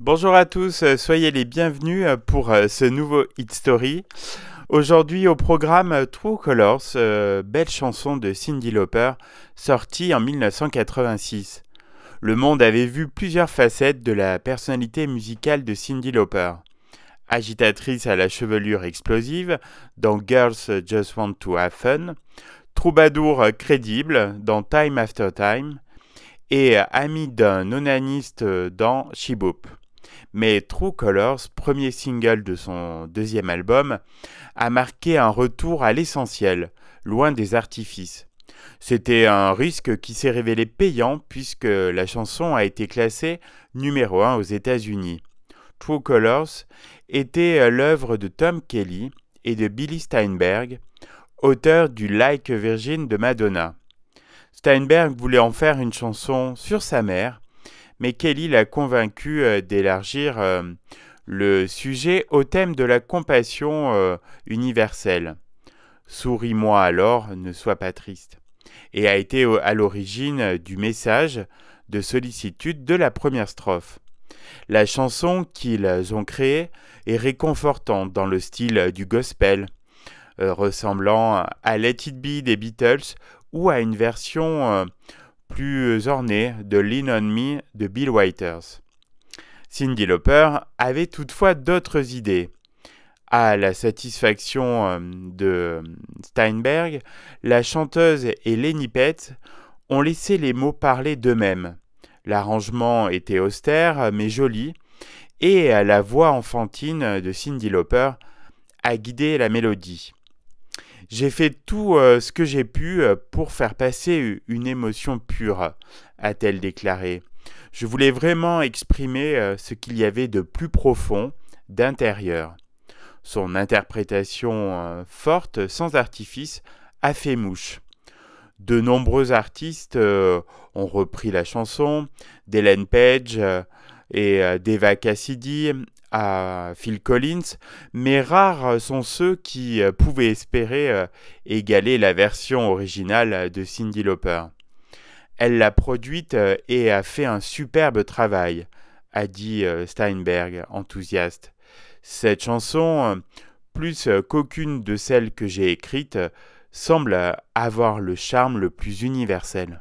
Bonjour à tous, euh, soyez les bienvenus euh, pour euh, ce nouveau Hit Story. Aujourd'hui au programme True Colors, belle chanson de Cyndi Lauper, sortie en 1986. Le monde avait vu plusieurs facettes de la personnalité musicale de Cindy Lauper. Agitatrice à la chevelure explosive dans Girls Just Want to Have Fun, troubadour crédible dans Time After Time et amie d'un onaniste dans Shiboop. Mais True Colors, premier single de son deuxième album, a marqué un retour à l'essentiel, loin des artifices. C'était un risque qui s'est révélé payant puisque la chanson a été classée numéro 1 aux États-Unis. True Colors était l'œuvre de Tom Kelly et de Billy Steinberg, auteur du Like Virgin de Madonna. Steinberg voulait en faire une chanson sur sa mère, mais Kelly l'a convaincu euh, d'élargir euh, le sujet au thème de la compassion euh, universelle. Souris-moi alors, ne sois pas triste, et a été à l'origine du message de sollicitude de la première strophe. La chanson qu'ils ont créée est réconfortante dans le style du gospel, ressemblant à Let It Be des Beatles ou à une version plus ornée de Lean On Me de Bill Whiters. Cindy Lauper avait toutefois d'autres idées. À la satisfaction euh, de euh, Steinberg, la chanteuse et Lenny Pett ont laissé les mots parler d'eux-mêmes. L'arrangement était austère mais joli, et la voix enfantine de Cindy Lauper a guidé la mélodie. J'ai fait tout euh, ce que j'ai pu euh, pour faire passer une émotion pure, a-t-elle déclaré. Je voulais vraiment exprimer euh, ce qu'il y avait de plus profond, d'intérieur. Son interprétation forte, sans artifice, a fait mouche. De nombreux artistes ont repris la chanson, d'Hélène Page, et euh, Deva Cassidy euh, à Phil Collins, mais rares euh, sont ceux qui pouvaient espérer égaler la version originale de Cindy Lauper. Elle l'a produite et a fait un superbe travail, a dit Steinberg, enthousiaste. Cette chanson, plus qu'aucune de celles que j'ai écrites, semble avoir le charme le plus universel.